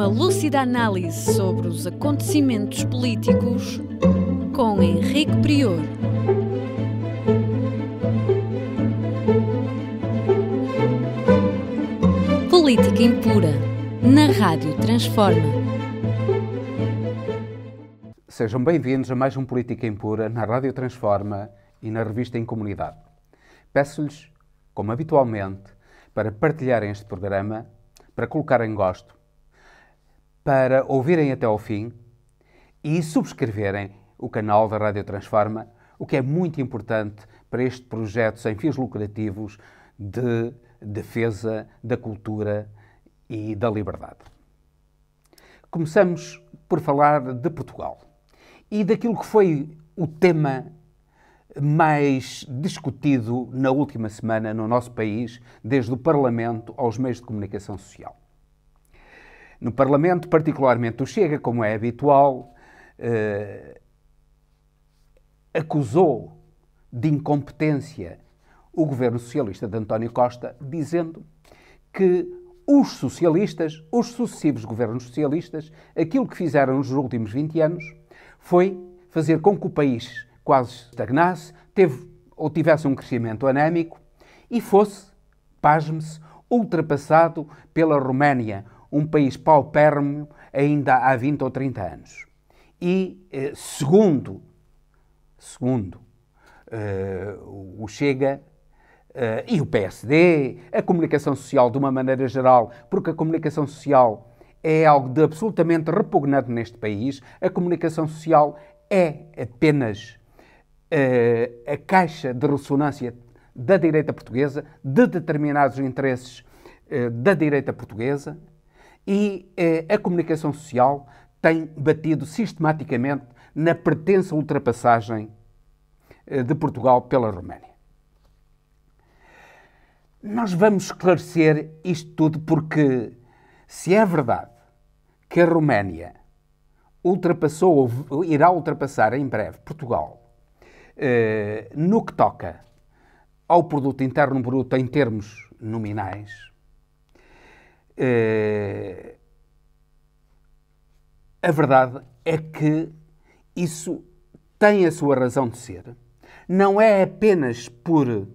uma lúcida análise sobre os acontecimentos políticos com Henrique Prior. Política Impura, na Rádio Transforma. Sejam bem-vindos a mais um Política Impura na Rádio Transforma e na revista Em Comunidade. Peço-lhes, como habitualmente, para partilharem este programa, para colocarem gosto para ouvirem até ao fim e subscreverem o canal da Rádio Transforma, o que é muito importante para este projeto sem fins lucrativos de defesa da cultura e da liberdade. Começamos por falar de Portugal e daquilo que foi o tema mais discutido na última semana no nosso país, desde o Parlamento aos meios de comunicação social. No Parlamento, particularmente o Chega, como é habitual, eh, acusou de incompetência o governo socialista de António Costa, dizendo que os socialistas, os sucessivos governos socialistas, aquilo que fizeram nos últimos 20 anos foi fazer com que o país quase estagnasse, teve ou tivesse um crescimento anémico e fosse, pasme-se, ultrapassado pela Roménia, um país paupérrimo ainda há 20 ou 30 anos. E, eh, segundo, segundo eh, o Chega eh, e o PSD, a comunicação social de uma maneira geral, porque a comunicação social é algo de absolutamente repugnante neste país, a comunicação social é apenas a caixa de ressonância da direita portuguesa, de determinados interesses da direita portuguesa, e eh, a comunicação social tem batido sistematicamente na pretensa ultrapassagem eh, de Portugal pela Roménia. Nós vamos esclarecer isto tudo porque, se é verdade que a Roménia ultrapassou ou irá ultrapassar em breve Portugal eh, no que toca ao produto interno bruto em termos nominais, eh, a verdade é que isso tem a sua razão de ser. Não é apenas por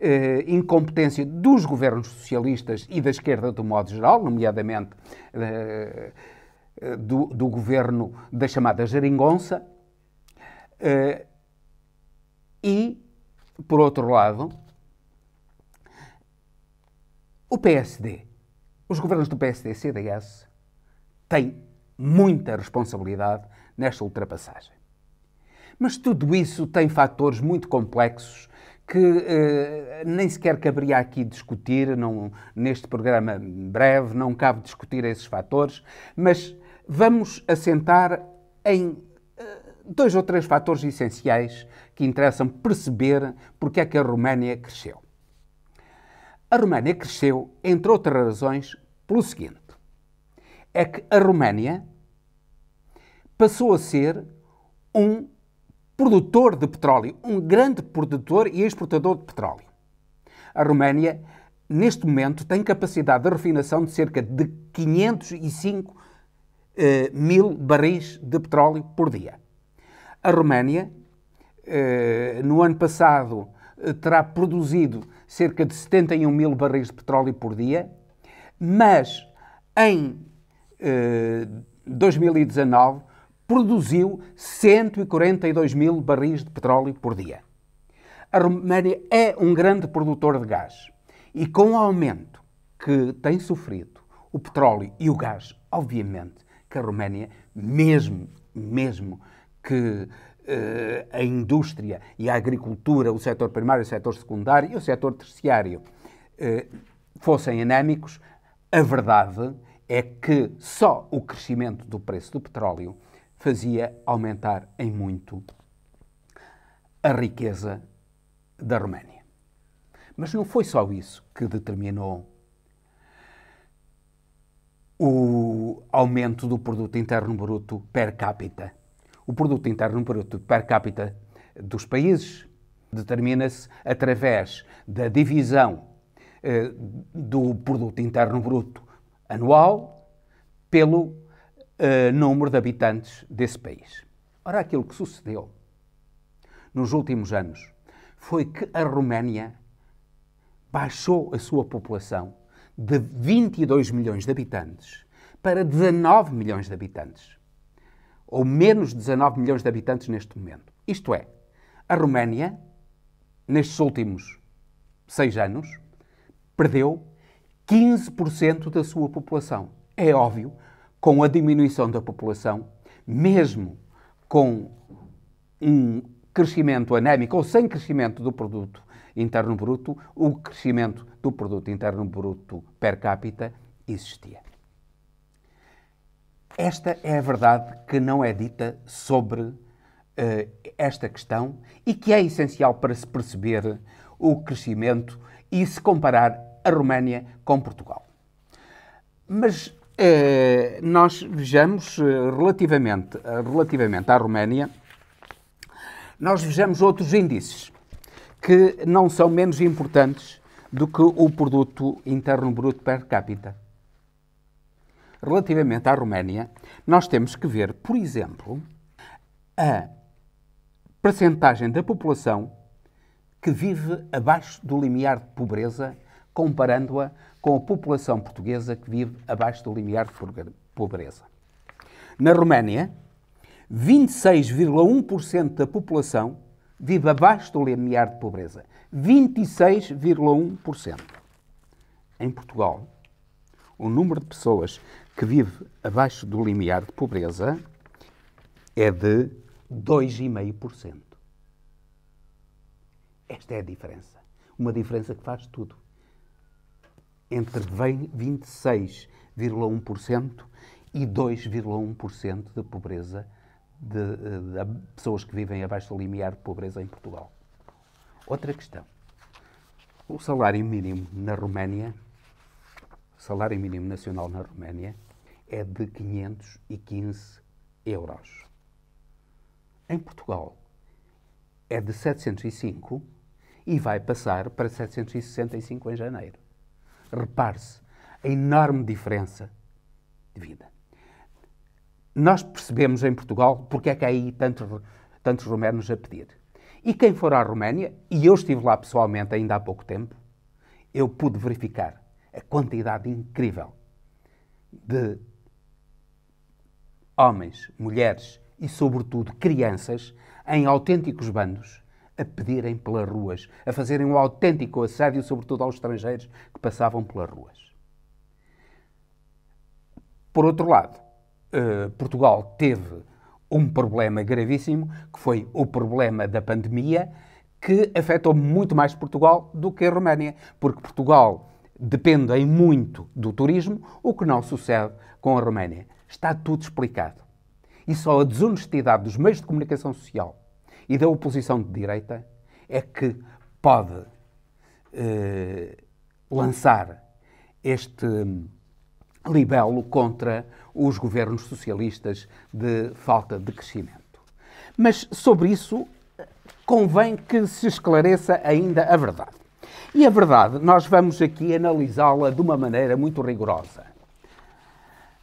eh, incompetência dos governos socialistas e da esquerda, do modo geral, nomeadamente eh, do, do, governo da chamada Jeringonça, e, por outro lado, o PSD os governos do PSD e CDS têm muita responsabilidade nesta ultrapassagem. Mas tudo isso tem fatores muito complexos que eh, nem sequer caberia aqui discutir, não, neste programa breve, não cabe discutir esses fatores, mas vamos assentar em eh, dois ou três fatores essenciais que interessam perceber porque é que a Roménia cresceu. A Roménia cresceu, entre outras razões, pelo seguinte: é que a Roménia passou a ser um produtor de petróleo, um grande produtor e exportador de petróleo. A Roménia, neste momento, tem capacidade de refinação de cerca de 505 eh, mil barris de petróleo por dia. A Roménia, eh, no ano passado, terá produzido cerca de 71 mil barris de petróleo por dia, mas em eh, 2019 produziu 142 mil barris de petróleo por dia. A Roménia é um grande produtor de gás e, com o aumento que tem sofrido o petróleo e o gás, obviamente que a Roménia, mesmo, mesmo que eh, a indústria e a agricultura, o setor primário, o setor secundário e o setor terciário eh, fossem anémicos. a verdade é que só o crescimento do preço do petróleo fazia aumentar em muito a riqueza da Roménia. Mas não foi só isso que determinou o aumento do produto interno bruto per capita o produto interno bruto per capita dos países determina-se através da divisão eh, do produto interno bruto anual pelo eh, número de habitantes desse país. Ora, aquilo que sucedeu nos últimos anos foi que a Roménia baixou a sua população de 22 milhões de habitantes para 19 milhões de habitantes ou menos 19 milhões de habitantes neste momento. Isto é, a Roménia, nestes últimos seis anos, perdeu 15% da sua população. É óbvio, com a diminuição da população, mesmo com um crescimento anémico ou sem crescimento do produto interno bruto, o crescimento do produto interno bruto per capita existia. Esta é a verdade que não é dita sobre uh, esta questão e que é essencial para se perceber o crescimento e se comparar a Roménia com Portugal. Mas eh, nós vejamos, eh, relativamente, relativamente à Roménia, nós vejamos outros índices que não são menos importantes do que o produto interno bruto per capita relativamente à Roménia, nós temos que ver, por exemplo, a percentagem da população que vive abaixo do limiar de pobreza, comparando-a com a população portuguesa que vive abaixo do limiar de pobreza. Na Roménia, 26,1% da população vive abaixo do limiar de pobreza. 26,1%. Em Portugal, o número de pessoas que vive abaixo do limiar de pobreza é de 2,5%. Esta é a diferença. Uma diferença que faz tudo. Entre 26,1% e 2,1% de pobreza de, de, de, pessoas que vivem abaixo do limiar de pobreza em Portugal. Outra questão. O salário mínimo na Roménia, salário mínimo nacional na Roménia, é de 515 euros. Em Portugal é de 705 e vai passar para 765 em janeiro. Repare-se a enorme diferença de vida. Nós percebemos em Portugal porque é que há aí tantos, tantos romanos a pedir. E quem for à Roménia, e eu estive lá pessoalmente ainda há pouco tempo, eu pude verificar a quantidade incrível de homens, mulheres e, sobretudo, crianças, em autênticos bandos, a pedirem pelas ruas, a fazerem um autêntico assédio, sobretudo aos estrangeiros que passavam pelas ruas. Por outro lado, eh, Portugal teve um problema gravíssimo, que foi o problema da pandemia, que afetou muito mais Portugal do que a Roménia, porque Portugal depende muito do turismo, o que não sucede com a Roménia. Está tudo explicado. E só a desonestidade dos meios de comunicação social e da oposição de direita é que pode eh, lançar este libelo contra os governos socialistas de falta de crescimento. Mas sobre isso convém que se esclareça ainda a verdade. E a verdade, nós vamos aqui analisá-la de uma maneira muito rigorosa.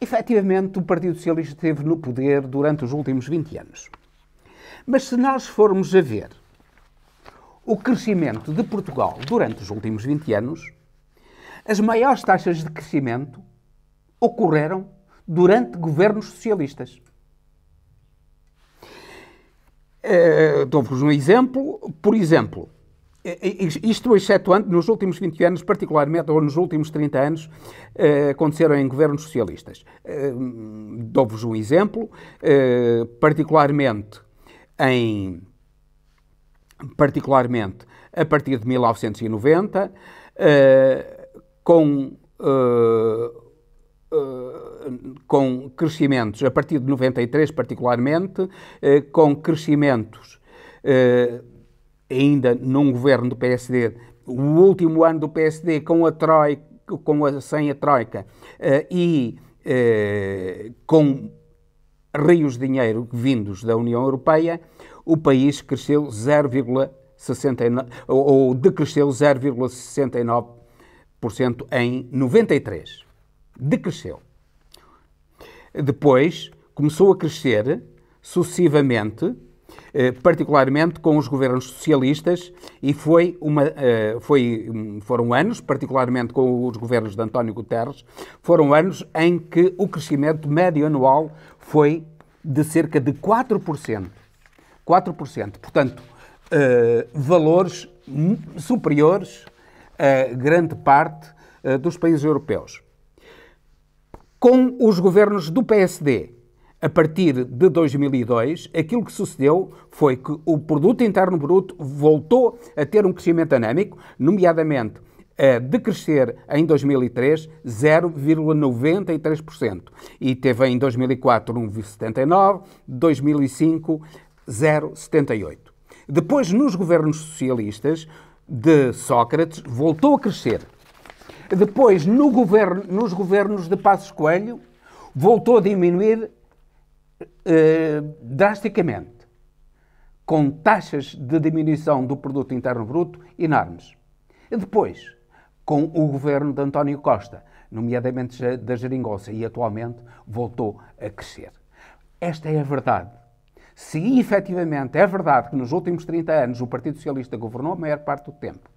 Efetivamente, o Partido Socialista esteve no poder durante os últimos 20 anos. Mas se nós formos a ver o crescimento de Portugal durante os últimos 20 anos, as maiores taxas de crescimento ocorreram durante governos socialistas. Uh, Dou-vos um exemplo. Por exemplo, isto excetuando nos últimos 20 anos, particularmente, ou nos últimos 30 anos, eh, aconteceram em governos socialistas. Eh, dou-vos um exemplo, eh, particularmente em particularmente a partir de 1990, com com crescimentos, a partir de 93 particularmente, com crescimentos ainda num governo do PSD, o último ano do PSD com a Troika, com a, sem a Troika uh, e uh, com rios de dinheiro vindos da União Europeia, o país cresceu 0,69 ou, ou decresceu 0,69% em 93. Decresceu. Depois começou a crescer sucessivamente eh, particularmente com os governos socialistas, e foi uma, eh, foi, hum, foram anos, particularmente com os governos de António Guterres, foram anos em que o crescimento médio anual foi de cerca de 4%. 4%. Portanto, eh, valores superiores a grande parte dos países europeus. Com os governos do PSD, a partir de 2002, aquilo que sucedeu foi que o produto interno bruto voltou a ter um crescimento anâmico, nomeadamente a decrescer em 2003 0,93% e teve em 2004 1,79, 2005 0,78. Depois nos governos socialistas de Sócrates voltou a crescer. Depois no governo, nos governos de Passos Coelho voltou a diminuir eh, drasticamente, com taxas de diminuição do produto interno bruto enormes. E depois, com o governo de António Costa, nomeadamente da Geringonça, e atualmente voltou a crescer. Esta é a verdade. Se efetivamente é verdade que nos últimos 30 anos o Partido Socialista governou a maior parte do tempo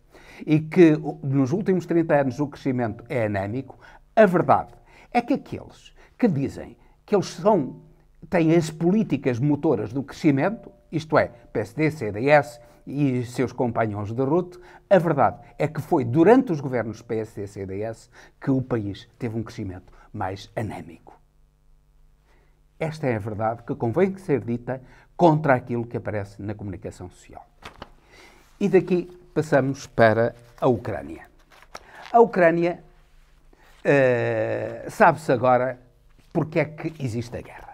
e que nos últimos 30 anos o crescimento é anêmico, a verdade é que aqueles que dizem que eles são têm as políticas motoras do crescimento, isto é, PSD, CDS e seus companhões de route. A verdade é que foi durante os governos PSD e CDS que o país teve um crescimento mais anémico. Esta é a verdade que convém ser dita contra aquilo que aparece na comunicação social. E daqui passamos para a Ucrânia. A Ucrânia uh, sabe-se agora porque é que existe a guerra.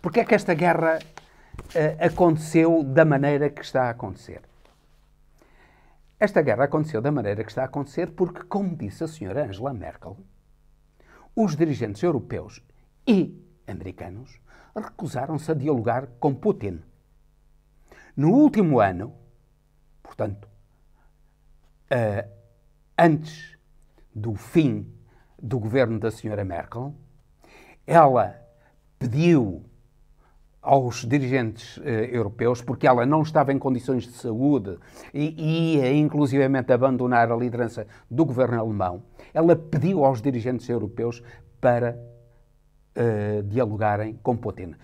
Porque é que esta guerra uh, aconteceu da maneira que está a acontecer? Esta guerra aconteceu da maneira que está a acontecer porque, como disse a senhora Angela Merkel, os dirigentes europeus e americanos recusaram-se a dialogar com Putin. No último ano, portanto, uh, antes do fim do governo da senhora Merkel, ela pediu aos dirigentes uh, europeus, porque ela não estava em condições de saúde e, ia inclusivamente abandonar a liderança do governo alemão, ela pediu aos dirigentes europeus para uh, dialogarem com Putin.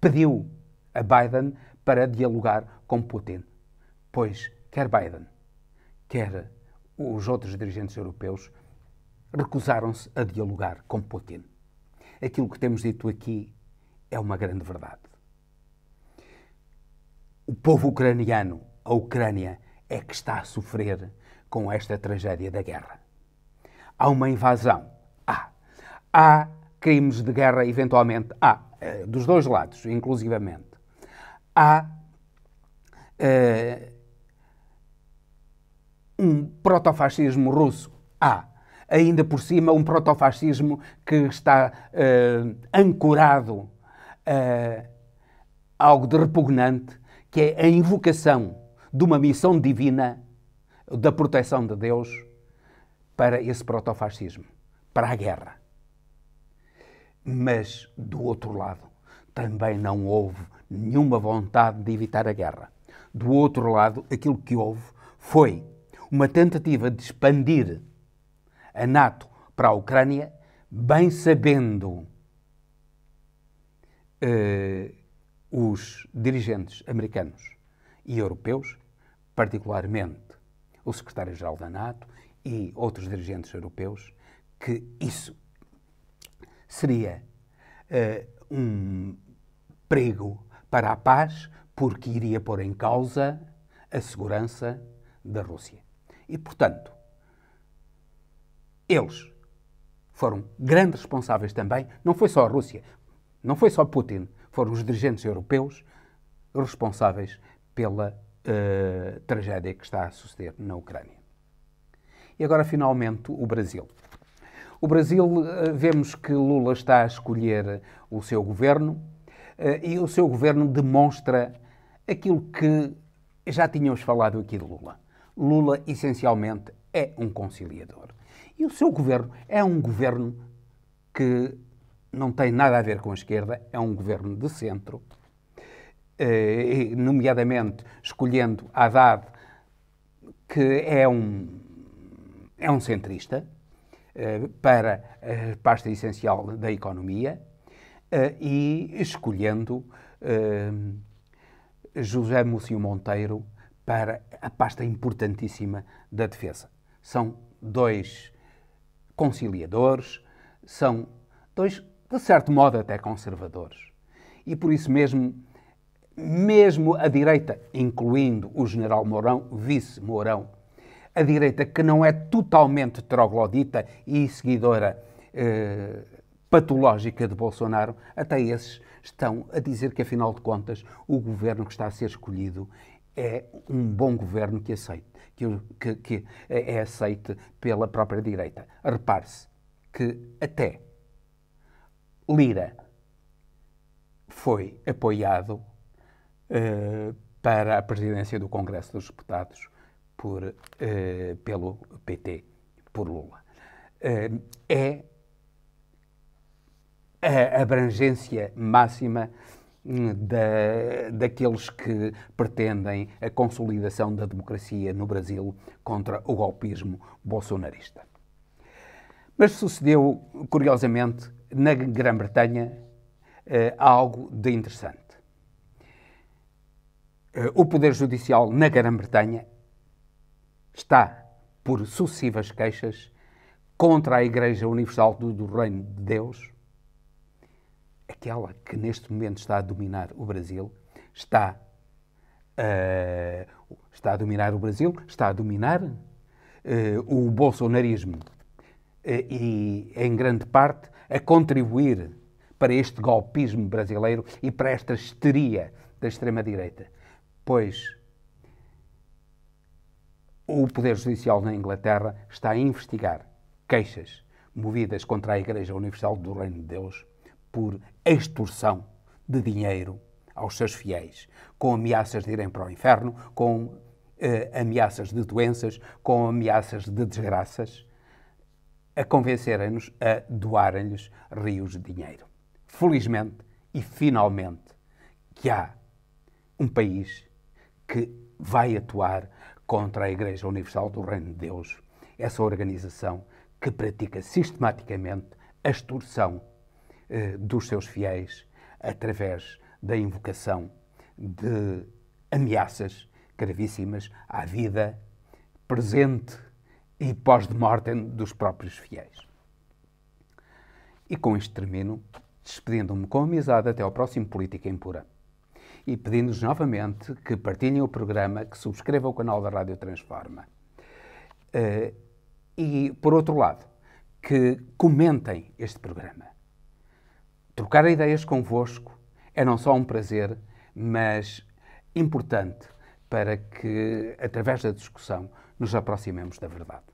Pediu a Biden para dialogar com Putin. Pois quer Biden, quer os outros dirigentes europeus recusaram-se a dialogar com Putin. Aquilo que temos dito aqui é uma grande verdade o povo ucraniano, a Ucrânia, é que está a sofrer com esta tragédia da guerra. Há uma invasão. Há. Há crimes de guerra, eventualmente. Há. Eh, dos dois lados, inclusivamente. Há. Uh, um protofascismo russo. Há. Ainda por cima, um protofascismo que está uh, ancorado a uh, algo de repugnante que é a invocação de uma missão divina da proteção de Deus para esse protofascismo, para a guerra. Mas, do outro lado, também não houve nenhuma vontade de evitar a guerra. Do outro lado, aquilo que houve foi uma tentativa de expandir a NATO para a Ucrânia, bem sabendo uh, os dirigentes americanos e europeus, particularmente o secretário-geral da NATO e outros dirigentes europeus, que isso seria uh, um perigo para a paz, porque iria pôr em causa a segurança da Rússia. E, portanto, eles foram grandes responsáveis também, não foi só a Rússia, não foi só Putin, foram os dirigentes europeus responsáveis pela uh, tragédia que está a suceder na Ucrânia. E agora, finalmente, o Brasil. O Brasil, uh, vemos que Lula está a escolher o seu governo uh, e o seu governo demonstra aquilo que já tínhamos falado aqui de Lula. Lula, essencialmente, é um conciliador. E o seu governo é um governo que não tem nada a ver com a esquerda, é um governo de centro, eh, nomeadamente escolhendo Haddad, que é um, é um centrista, eh, para a eh, pasta essencial da economia, eh, e escolhendo eh, José Múcio Monteiro para a pasta importantíssima da defesa. São dois conciliadores, são dois de certo modo até conservadores. E por isso mesmo, mesmo a direita, incluindo o general Mourão, vice Mourão, a direita que não é totalmente troglodita e seguidora eh, patológica de Bolsonaro, até esses estão a dizer que, afinal de contas, o governo que está a ser escolhido é um bom governo que aceite, que, que, que é aceite pela própria direita. Repare-se que até Lira foi apoiado uh, para a presidência do Congresso dos Deputados por, uh, pelo PT, por Lula. Uh, é a abrangência máxima hum, da, daqueles que pretendem a consolidação da democracia no Brasil contra o golpismo bolsonarista. Mas sucedeu, curiosamente, na Grã-Bretanha eh, algo de interessante. Eh, o Poder Judicial na Grã-Bretanha está, por sucessivas queixas, contra a Igreja Universal do, Reino de Deus, aquela que neste momento está a dominar o Brasil, está, uh, está a dominar o Brasil, está a dominar uh, o bolsonarismo eh, e, em grande parte, a contribuir para este golpismo brasileiro e para esta histeria da extrema-direita. Pois o Poder Judicial na Inglaterra está a investigar queixas movidas contra a Igreja Universal do Reino de Deus por extorsão de dinheiro aos seus fiéis, com ameaças de irem para o inferno, com eh, ameaças de doenças, com ameaças de desgraças a convencerem-nos a doarem-lhes rios de dinheiro. Felizmente e finalmente que há um país que vai atuar contra a Igreja Universal do Reino de Deus, essa organização que pratica sistematicamente a extorsão eh, dos seus fiéis através da invocação de ameaças gravíssimas à vida presente e pós-mortem dos próprios fiéis. E com este termino, despedindo-me com amizade até ao próximo Política Impura. E pedindo-vos novamente que partilhem o programa, que subscrevam o canal da Rádio Transforma. Uh, e, por outro lado, que comentem este programa. Trocar ideias convosco é não só um prazer, mas importante para que, através da discussão, nos aproximemos da verdade.